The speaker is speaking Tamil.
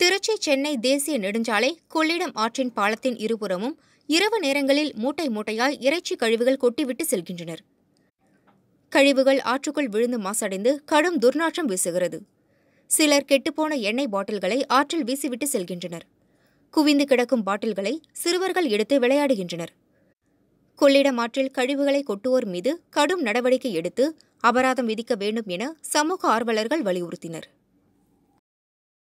திருச்சி சென்னை தேசிய நெடுஞ்சாலை கொள்ளிடம் ஆற்றின் பாலத்தின் இருபுறமும் இரவு நேரங்களில் மூட்டை மூட்டையாய் இறைச்சி கழிவுகள் கொட்டிவிட்டு செல்கின்றனர் கழிவுகள் ஆற்றுக்குள் விழுந்து மாசடைந்து கடும் துர்நாற்றம் வீசுகிறது சிலர் கெட்டுப்போன எண்ணெய் பாட்டில்களை ஆற்றில் வீசிவிட்டு செல்கின்றனர் குவிந்து கிடக்கும் பாட்டில்களை சிறுவர்கள் எடுத்து விளையாடுகின்றனர் கொள்ளிடம் ஆற்றில் கழிவுகளை கொட்டுவோர் மீது கடும் நடவடிக்கை எடுத்து அபராதம் விதிக்க வேண்டும் என சமூக ஆர்வலர்கள் வலியுறுத்தினர்